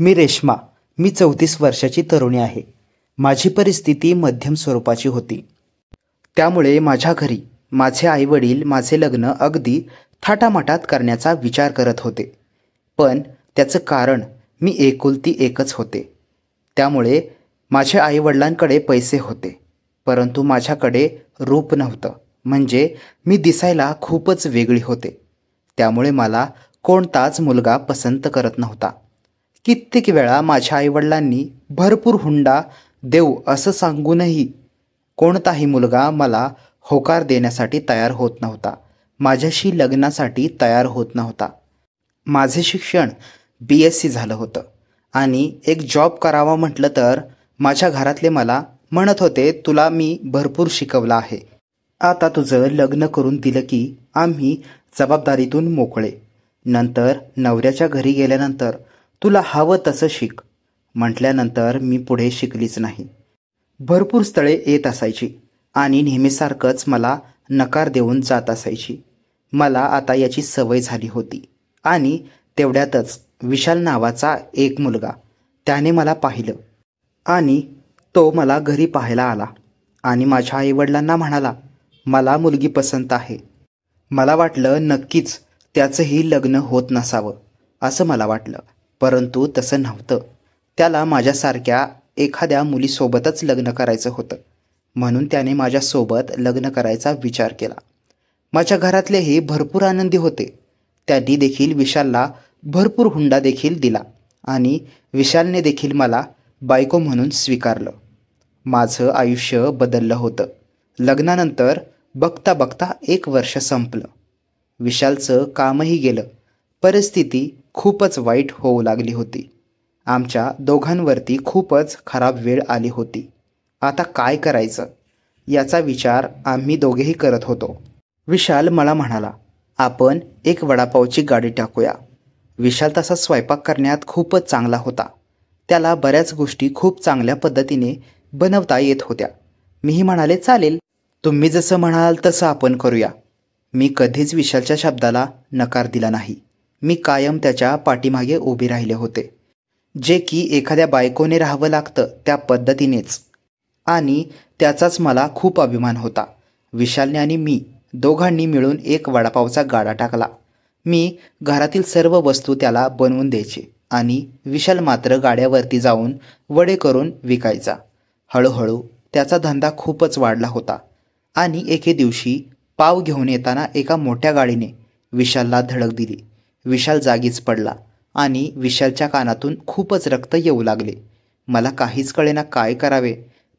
मी रेश्मा मी चौतीस वर्षाची तरुणी आहे माझी परिस्थिती मध्यम स्वरूपाची होती त्यामुळे माझ्या घरी माझे आईवडील माझे लग्न अगदी थाटामाटात करण्याचा विचार करत होते पण त्याचं कारण मी एकुलती एकच होते त्यामुळे माझ्या आईवडिलांकडे पैसे होते परंतु माझ्याकडे रूप नव्हतं म्हणजे मी दिसायला खूपच वेगळी होते त्यामुळे मला कोणताच मुलगा पसंत करत नव्हता कित्येक वेळा माझ्या आईवडिलांनी भरपूर हुंडा देऊ असं सांगूनही कोणताही मुलगा मला होकार देण्यासाठी तयार होत नव्हता माझ्याशी लग्नासाठी तयार होत नव्हता माझे शिक्षण बी एस सी झालं होतं आणि एक जॉब करावा म्हटलं तर माझ्या घरातले मला म्हणत होते तुला मी भरपूर शिकवलं आहे आता तुझं लग्न करून दिलं की आम्ही जबाबदारीतून मोकळे नंतर नवऱ्याच्या घरी गेल्यानंतर तुला हवं तसं शिक म्हटल्यानंतर मी पुढे शिकलीच नाही भरपूर स्थळे येत असायची आणि नेहमीसारखंच मला नकार देऊन जात असायची मला आता याची सवय झाली होती आणि तेवढ्यातच विशाल नावाचा एक मुलगा त्याने मला पाहिलं आणि तो मला घरी पाहायला आला आणि माझ्या आईवडिलांना म्हणाला मला मुलगी पसंत आहे मला वाटलं नक्कीच त्याचंही लग्न होत नसावं असं मला वाटलं परंतु तसं नव्हतं त्याला माझ्यासारख्या एखाद्या मुलीसोबतच लग्न करायचं होतं म्हणून त्याने माझ्यासोबत लग्न करायचा विचार केला माझ्या घरातलेही भरपूर आनंदी होते त्यांनी देखील विशालला भरपूर हुंडा देखील दिला आणि विशालने देखील मला बायको म्हणून स्वीकारलं माझं आयुष्य बदललं होतं लग्नानंतर बघता बघता एक वर्ष संपलं विशालचं कामही गेलं परिस्थिती खूपच वाईट होऊ लागली होती आमच्या दोघांवरती खूपच खराब वेळ आली होती आता काय करायचं याचा विचार आम्ही दोघेही करत होतो विशाल मला म्हणाला आपण एक वडापावची गाडी टाकूया विशाल तसा स्वयंपाक करण्यात खूपच चांगला होता त्याला बऱ्याच गोष्टी खूप चांगल्या पद्धतीने बनवता येत होत्या मीही म्हणाले चालेल तुम्ही जसं म्हणाल तसं आपण करूया मी कधीच विशालच्या शब्दाला नकार दिला नाही मी कायम त्याच्या पाठीमागे उभे राहिले होते जे की एखाद्या बायकोने राहावं लागतं त्या पद्धतीनेच आणि त्याचाच मला खूप अभिमान होता विशालने आणि मी दोघांनी मिळून एक वडापावचा गाडा टाकला मी घरातील सर्व वस्तू त्याला बनवून द्यायची आणि विशाल मात्र गाड्यावरती जाऊन वडे करून विकायचा हळूहळू त्याचा धंदा खूपच वाढला होता आणि एके दिवशी पाव घेऊन येताना एका मोठ्या गाडीने विशालला धडक दिली विशाल जागीच पडला आणि विशालच्या कानातून खूपच रक्त येऊ लागले मला काहीच कळेना काय करावे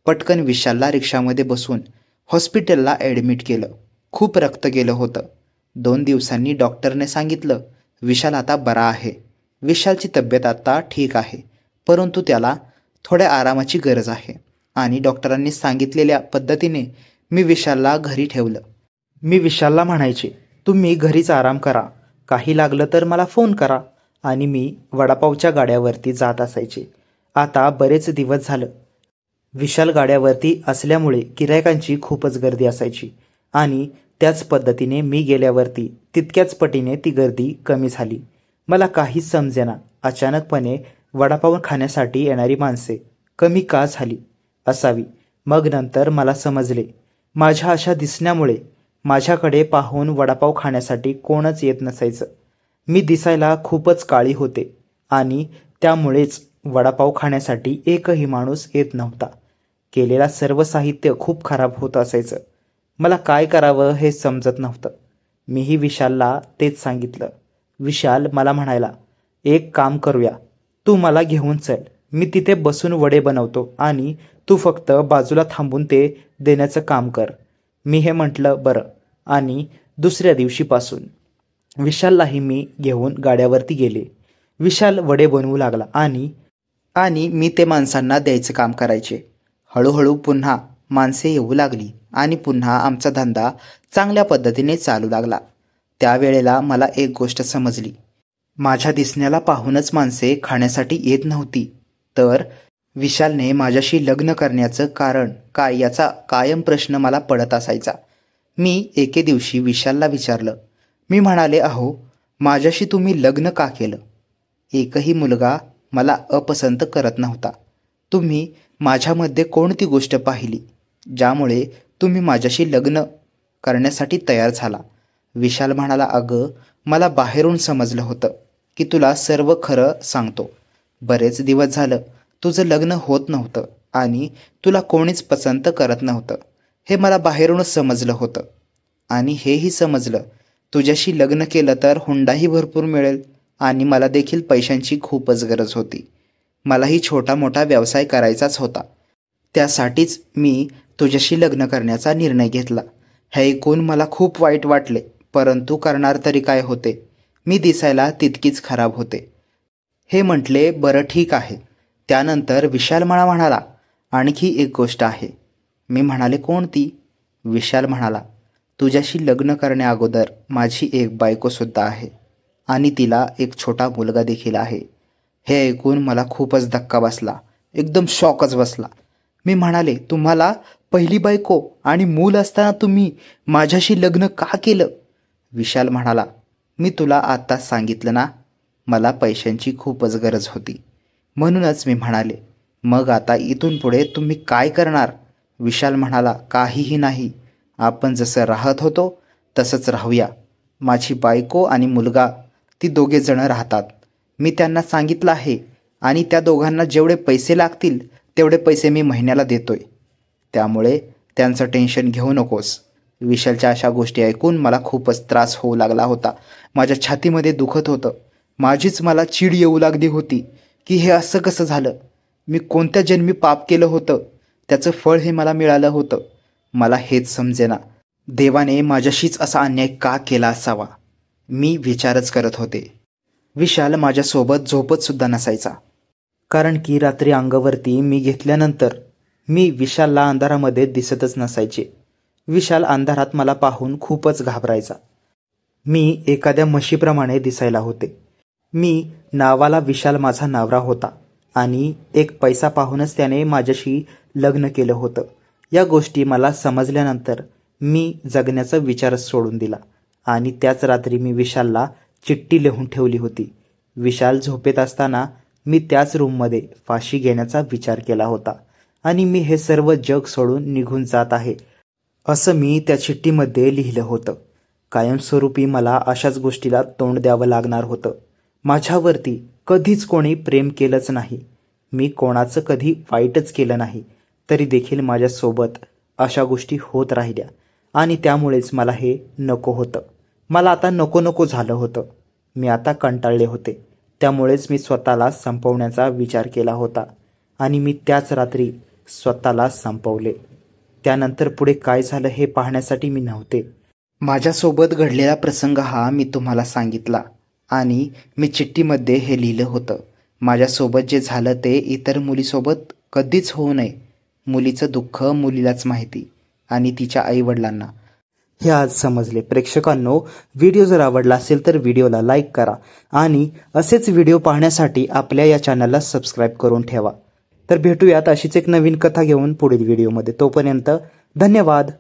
पटकन विशालला रिक्षामध्ये बसून हॉस्पिटलला ॲडमिट केलं खूप रक्त गेलं होतं दोन दिवसांनी डॉक्टरने सांगितलं विशाल आता बरा आहे विशालची तब्येत आता ठीक आहे परंतु त्याला थोड्या आरामाची गरज आहे आणि डॉक्टरांनी सांगितलेल्या पद्धतीने मी विशालला घरी ठेवलं मी विशालला म्हणायचे तुम्ही घरीच आराम करा काही लागलं तर मला फोन करा आणि मी वडापावच्या गाड्यावरती जात असायचे आता बरेच दिवस झालं विशाल गाड्यावरती असल्यामुळे गिरायकांची खूपच गर्दी असायची आणि त्याच पद्धतीने मी गेल्यावरती तितक्याच पटीने ती गर्दी कमी झाली मला काहीच समजेना अचानकपणे वडापाव खाण्यासाठी येणारी माणसे कमी का झाली असावी मग नंतर मला समजले माझ्या अशा दिसण्यामुळे माझ्याकडे पाहून वडापाव खाण्यासाठी कोणच येत नसायचं मी दिसायला खूपच काळी होते आणि त्यामुळेच वडापाव खाण्यासाठी एकही माणूस येत नव्हता केलेला सर्व साहित्य खूप खराब होत असायचं मला काय करावं हे समजत नव्हतं मीही विशालला तेच सांगितलं विशाल मला म्हणायला एक काम करूया तू मला घेऊन चल मी तिथे बसून वडे बनवतो आणि तू फक्त बाजूला थांबून ते देण्याचं काम कर मी हे म्हटलं बरं आणि दुसऱ्या दिवशीपासून विशाललाही मी घेऊन गाड्यावरती गेले विशाल वडे बनवू लागला आणि आणि मी ते माणसांना द्यायचं काम करायचे हळूहळू पुन्हा माणसे येऊ लागली आणि पुन्हा आमचा धंदा चांगल्या पद्धतीने चालू लागला त्यावेळेला मला एक गोष्ट समजली माझ्या दिसण्याला पाहूनच माणसे खाण्यासाठी येत नव्हती तर विशालने माझ्याशी लग्न करण्याचं कारण काय याचा कायम प्रश्न मला पडत असायचा मी एके दिवशी विशालला विचारलं मी म्हणाले अहो माझ्याशी तुम्ही लग्न का केलं एकही मुलगा मला अपसंत करत नव्हता तुम्ही माझ्यामध्ये कोणती गोष्ट पाहिली ज्यामुळे तुम्ही माझ्याशी लग्न करण्यासाठी तयार झाला विशाल म्हणाला अगं मला बाहेरून समजलं होतं की तुला सर्व खरं सांगतो बरेच दिवस झालं तुझं लग्न होत नव्हतं आणि तुला कोणीच पसंत करत नव्हतं हे मला बाहेरूनच समजलं होतं आणि हेही समजलं तुझ्याशी लग्न केलं तर हुंडाही भरपूर मिळेल आणि मला देखील पैशांची खूपच गरज होती मलाही छोटा मोठा व्यवसाय करायचाच होता त्यासाठीच मी तुझ्याशी लग्न करण्याचा निर्णय घेतला हे ऐकून मला खूप वाईट वाटले परंतु करणार तरी काय होते मी दिसायला तितकीच खराब होते हे म्हटले बरं ठीक आहे त्यानंतर विशाल मला म्हणाला आणखी एक गोष्ट आहे मी म्हणाले कोणती विशाल म्हणाला तुझ्याशी लग्न करण्याअगोदर माझी एक बायकोसुद्धा आहे आणि तिला एक छोटा मुलगा देखील आहे हे ऐकून मला खूपच धक्का बसला एकदम शॉकच बसला मी म्हणाले तुम्हाला पहिली बायको आणि मूल असताना तुम्ही माझ्याशी लग्न का केलं विशाल म्हणाला मी तुला आत्ताच सांगितलं ना मला पैशांची खूपच गरज होती म्हणूनच मी म्हणाले मग आता इथून पुढे तुम्ही काय करणार विशाल म्हणाला काहीही नाही आपण जसं राहत होतो तसंच राहूया माझी बायको आणि मुलगा ती दोघेजणं राहतात मी त्यांना सांगितलं आहे आणि त्या दोघांना जेवढे पैसे लागतील तेवढे पैसे मी महिन्याला देतोय त्यामुळे त्यांचं टेन्शन घेऊ नकोस विशालच्या अशा गोष्टी ऐकून मला खूपच त्रास होऊ लागला होता माझ्या छातीमध्ये दुखत होतं माझीच मला चीड येऊ लागली होती की हे असं कसं झालं मी कोणत्या जन्मी पाप केलं होतं त्याचं फळ हे मला मिळालं होतं मला हेच समजेना देवाने माझ्याशीच असा अन्याय का केला असावा मी विचारच करत होते विशाल माझ्यासोबत सुद्धा नसायचा कारण की रात्री अंगावरती मी घेतल्यानंतर मी विशालला अंधारामध्ये दिसतच नसायचे विशाल अंधारात मला पाहून खूपच घाबरायचा मी एखाद्या म्हशीप्रमाणे दिसायला होते मी नावाला विशाल माझा नावरा होता आणि एक पैसा पाहूनच त्याने माझ्याशी लग्न केलं होतं या गोष्टी मला समजल्यानंतर मी जगण्याचा विचारच सोडून दिला आणि त्याच रात्री मी विशालला चिठ्ठी लिहून ठेवली होती विशाल झोपेत असताना मी त्याच रूममध्ये फाशी घेण्याचा विचार केला होता आणि मी हे सर्व जग सोडून निघून जात आहे असं मी त्या चिठ्ठीमध्ये लिहिलं होतं कायमस्वरूपी मला अशाच गोष्टीला तोंड द्यावं लागणार होतं माझ्यावरती कधीच कोणी प्रेम केलंच नाही मी कोणाचं कधी वाईटच केलं नाही तरी देखील माझ्यासोबत अशा गोष्टी होत राहिल्या आणि त्यामुळेच मला हे नको होतं मला आता नको नको झालं होतं मी आता कंटाळले होते त्यामुळेच मी स्वतःला संपवण्याचा विचार केला होता आणि मी त्याच रात्री स्वतःला संपवले त्यानंतर पुढे काय झालं हे पाहण्यासाठी मी नव्हते माझ्यासोबत घडलेला प्रसंग हा मी तुम्हाला सांगितला आणि मी चिठ्ठीमध्ये हे लिहिलं होतं माझ्यासोबत जे झालं ते इतर मुलीसोबत कधीच होऊ नये मुलीचं दुःख मुलीलाच माहिती आणि तिच्या आईवडिलांना हे आज समजले प्रेक्षकांनो व्हिडिओ जर आवडला असेल तर व्हिडिओला लाईक करा आणि असेच व्हिडिओ पाहण्यासाठी आपल्या या चॅनलला सबस्क्राईब करून ठेवा तर भेटूयात अशीच एक नवीन कथा घेऊन पुढील व्हिडिओमध्ये तोपर्यंत धन्यवाद